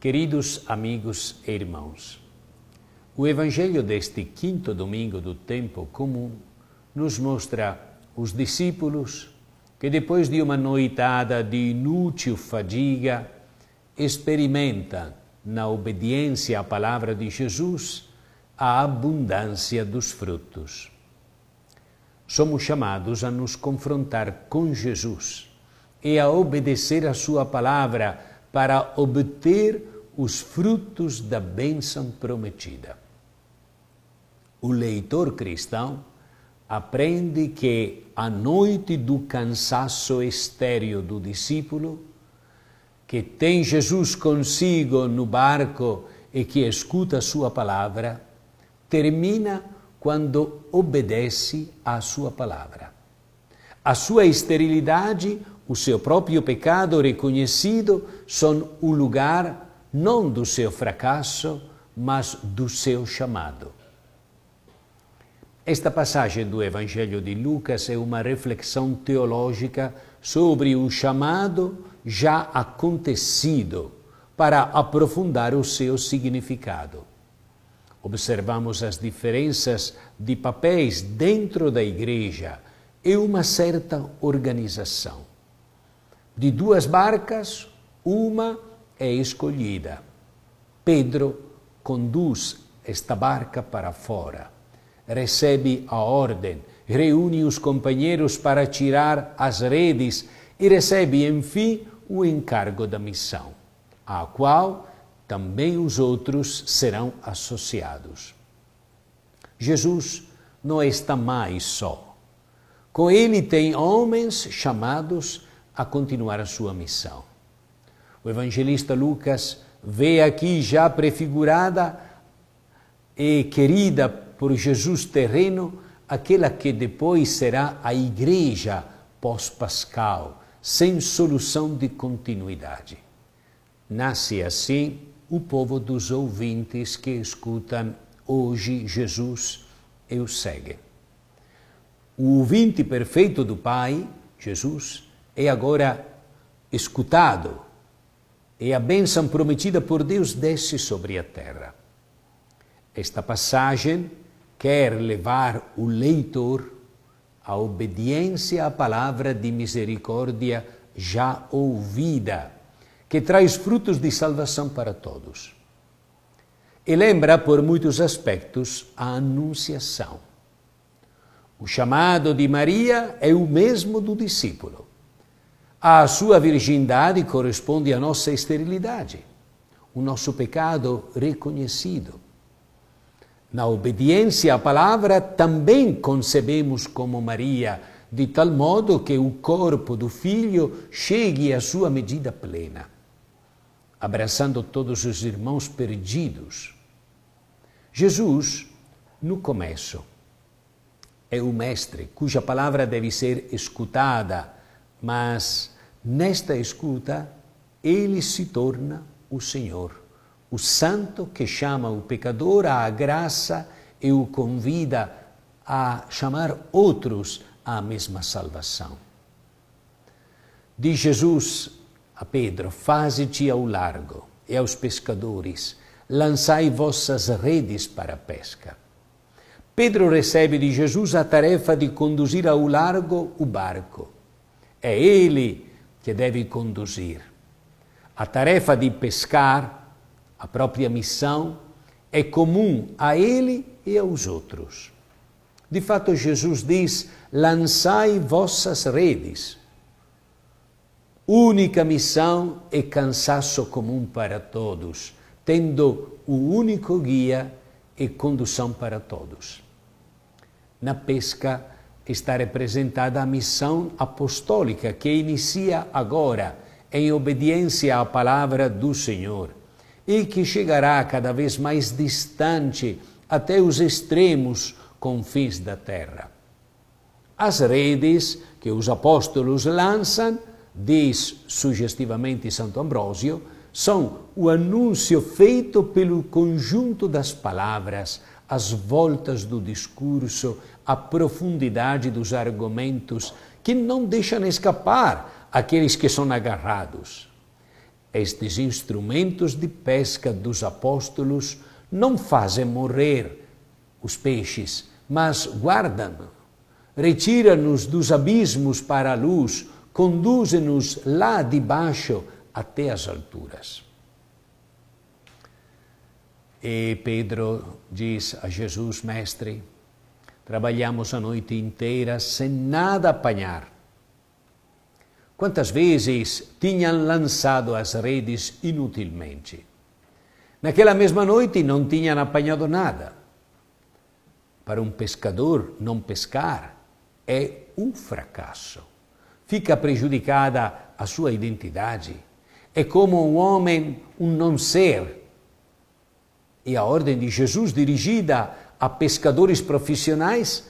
Queridos amigos e irmãos, o Evangelho deste quinto domingo do tempo comum nos mostra os discípulos que, depois de uma noitada de inútil fadiga, experimentam na obediência à palavra de Jesus a abundância dos frutos. Somos chamados a nos confrontar com Jesus e a obedecer à Sua palavra para obter os frutos da bênção prometida. O leitor cristão aprende que a noite do cansaço estéreo do discípulo, que tem Jesus consigo no barco e que escuta a sua palavra, termina quando obedece à sua palavra. A sua esterilidade, o seu próprio pecado reconhecido, são o lugar não do seu fracasso, mas do seu chamado. Esta passagem do Evangelho de Lucas é uma reflexão teológica sobre o chamado já acontecido para aprofundar o seu significado. Observamos as diferenças de papéis dentro da igreja e uma certa organização. De duas barcas, uma é escolhida. Pedro conduz esta barca para fora, recebe a ordem, reúne os companheiros para tirar as redes e recebe, enfim, o encargo da missão, à qual também os outros serão associados. Jesus não está mais só. Com ele tem homens chamados a continuar a sua missão. O evangelista Lucas vê aqui já prefigurada e querida por Jesus terreno, aquela que depois será a igreja pós-pascal, sem solução de continuidade. Nasce assim o povo dos ouvintes que escutam hoje Jesus e o segue. O ouvinte perfeito do Pai, Jesus, é agora escutado e a bênção prometida por Deus desce sobre a terra. Esta passagem quer levar o leitor à obediência à palavra de misericórdia já ouvida, que traz frutos de salvação para todos. E lembra, por muitos aspectos, a Anunciação. O chamado de Maria é o mesmo do discípulo. A sua virgindade corresponde à nossa esterilidade, o nosso pecado reconhecido. Na obediência à palavra, também concebemos como Maria, de tal modo que o corpo do filho chegue à sua medida plena, abraçando todos os irmãos perdidos. Jesus, no começo, é o Mestre cuja palavra deve ser escutada mas nesta escuta ele se torna o Senhor, o santo que chama o pecador à graça e o convida a chamar outros à mesma salvação. Diz Jesus a Pedro: Faze-te ao largo e aos pescadores, lançai vossas redes para a pesca. Pedro recebe de Jesus a tarefa de conduzir ao largo o barco é Ele que deve conduzir. A tarefa de pescar, a própria missão, é comum a Ele e aos outros. De fato, Jesus diz: lançai vossas redes. Única missão e é cansaço comum para todos, tendo o único guia e condução para todos. Na pesca, está representada a missão apostólica que inicia agora em obediência à palavra do Senhor e que chegará cada vez mais distante até os extremos confins da terra. As redes que os apóstolos lançam, diz sugestivamente Santo Ambrósio, são o anúncio feito pelo conjunto das palavras as voltas do discurso, a profundidade dos argumentos, que não deixam escapar aqueles que são agarrados. Estes instrumentos de pesca dos apóstolos não fazem morrer os peixes, mas guardam, retiram-nos dos abismos para a luz, conduzem-nos lá de baixo até as alturas. E Pedro diz a Jesus: Mestre, trabalhamos a noite inteira sem nada apanhar. Quantas vezes tinham lançado as redes inutilmente? Naquela mesma noite não tinham apanhado nada. Para um pescador, não pescar é um fracasso. Fica prejudicada a sua identidade. É como um homem, um não ser, e a ordem de Jesus dirigida a pescadores profissionais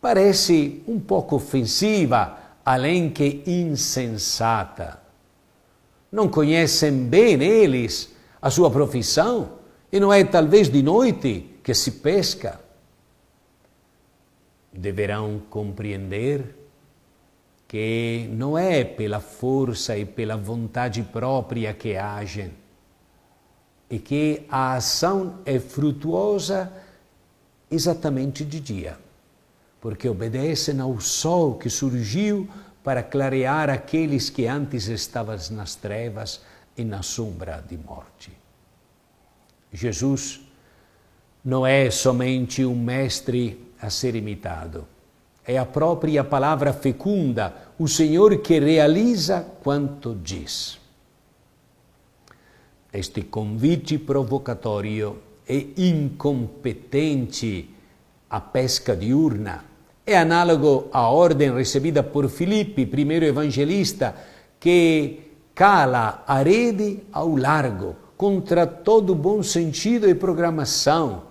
parece um pouco ofensiva, além que insensata. Não conhecem bem eles a sua profissão e não é talvez de noite que se pesca. Deverão compreender que não é pela força e pela vontade própria que agem, e que a ação é frutuosa exatamente de dia, porque obedece ao sol que surgiu para clarear aqueles que antes estavam nas trevas e na sombra de morte. Jesus não é somente um mestre a ser imitado, é a própria palavra fecunda, o Senhor que realiza quanto diz. Este convite provocatório e incompetente à pesca diurna é análogo à ordem recebida por Filipe, primeiro evangelista, que cala a rede ao largo, contra todo bom sentido e programação.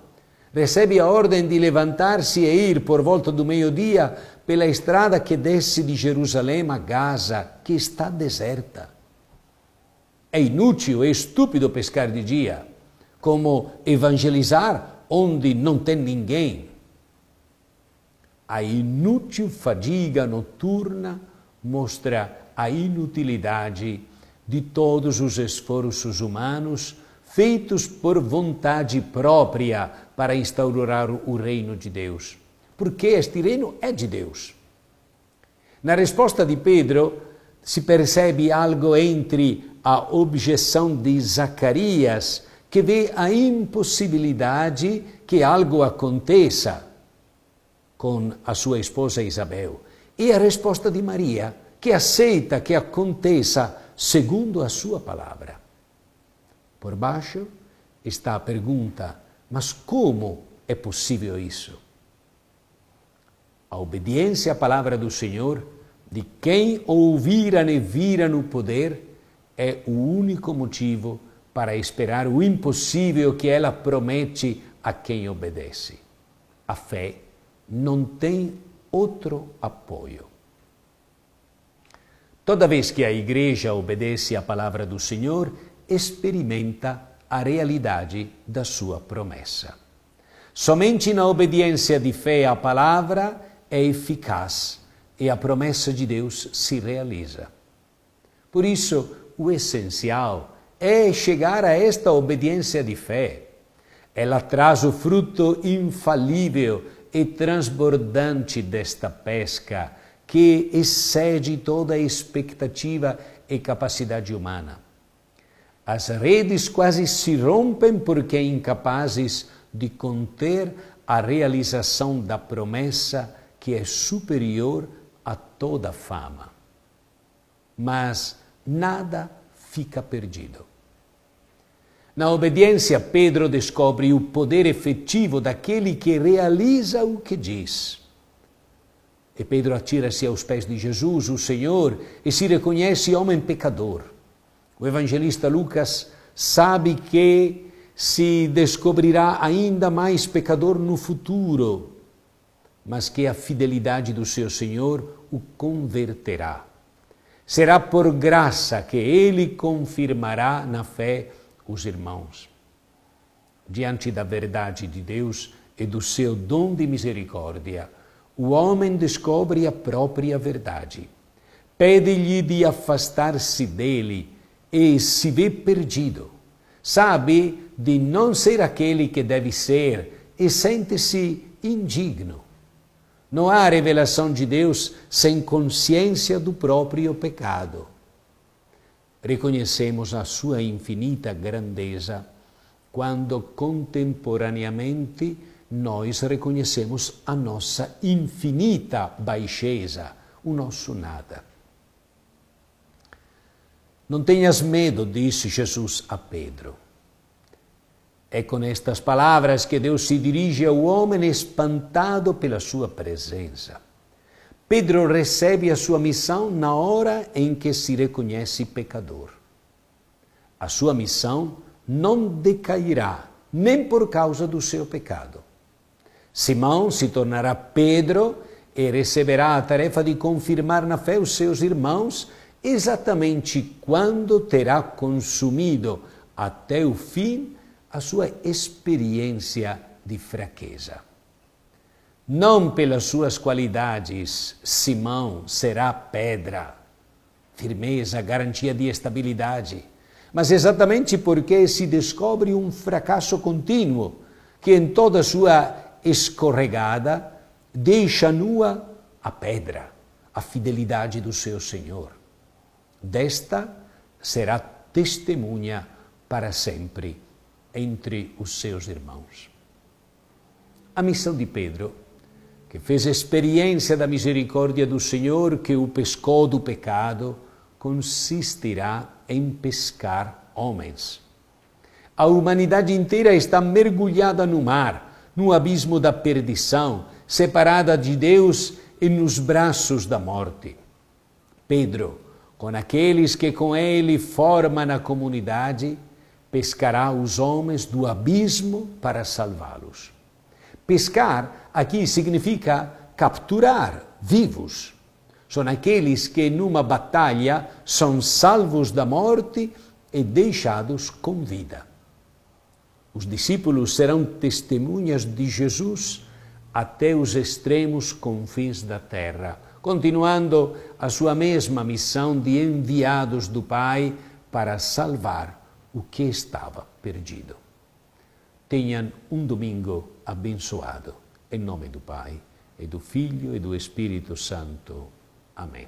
Recebe a ordem de levantar-se e ir por volta do meio-dia pela estrada que desce de Jerusalém a Gaza, que está deserta. É inútil, é estúpido pescar de dia, como evangelizar onde não tem ninguém. A inútil fadiga noturna mostra a inutilidade de todos os esforços humanos feitos por vontade própria para instaurar o reino de Deus, porque este reino é de Deus. Na resposta de Pedro, se percebe algo entre a objeção de Zacarias, que vê a impossibilidade que algo aconteça com a sua esposa Isabel, e a resposta de Maria, que aceita que aconteça segundo a sua palavra. Por baixo está a pergunta: mas como é possível isso? A obediência à palavra do Senhor de quem ouvira e vira no poder é o único motivo para esperar o impossível que ela promete a quem obedece. A fé não tem outro apoio. Toda vez que a igreja obedece à palavra do Senhor, experimenta a realidade da sua promessa. Somente na obediência de fé à palavra é eficaz e a promessa de Deus se realiza. Por isso, o essencial é chegar a esta obediência de fé. Ela traz o fruto infalível e transbordante desta pesca, que excede toda a expectativa e capacidade humana. As redes quase se rompem porque é incapazes de conter a realização da promessa que é superior a toda fama. Mas nada fica perdido. Na obediência, Pedro descobre o poder efetivo daquele que realiza o que diz. E Pedro atira-se aos pés de Jesus, o Senhor, e se reconhece homem pecador. O evangelista Lucas sabe que se descobrirá ainda mais pecador no futuro, mas que a fidelidade do seu Senhor o converterá. Será por graça que ele confirmará na fé os irmãos. Diante da verdade de Deus e do seu dom de misericórdia, o homem descobre a própria verdade. Pede-lhe de afastar-se dele e se vê perdido. Sabe de não ser aquele que deve ser e sente-se indigno não há revelação de Deus sem consciência do próprio pecado. Reconhecemos a sua infinita grandeza quando contemporaneamente nós reconhecemos a nossa infinita baixeza, o nosso nada. Não tenhas medo, disse Jesus a Pedro. É com estas palavras que Deus se dirige ao homem espantado pela sua presença. Pedro recebe a sua missão na hora em que se reconhece pecador. A sua missão não decairá, nem por causa do seu pecado. Simão se tornará Pedro e receberá a tarefa de confirmar na fé os seus irmãos exatamente quando terá consumido até o fim a sua experiência de fraqueza. Não pelas suas qualidades, Simão será pedra, firmeza, garantia de estabilidade, mas exatamente porque se descobre um fracasso contínuo que em toda sua escorregada deixa nua a pedra, a fidelidade do seu Senhor. Desta será testemunha para sempre entre os seus irmãos. A missão de Pedro, que fez experiência da misericórdia do Senhor, que o pescou do pecado, consistirá em pescar homens. A humanidade inteira está mergulhada no mar, no abismo da perdição, separada de Deus e nos braços da morte. Pedro, com aqueles que com ele forma na comunidade, pescará os homens do abismo para salvá-los. Pescar aqui significa capturar vivos. São aqueles que numa batalha são salvos da morte e deixados com vida. Os discípulos serão testemunhas de Jesus até os extremos confins da terra, continuando a sua mesma missão de enviados do Pai para salvar o que estava perdido. Tenham um domingo abençoado, em nome do Pai, e do Filho e do Espírito Santo. Amém.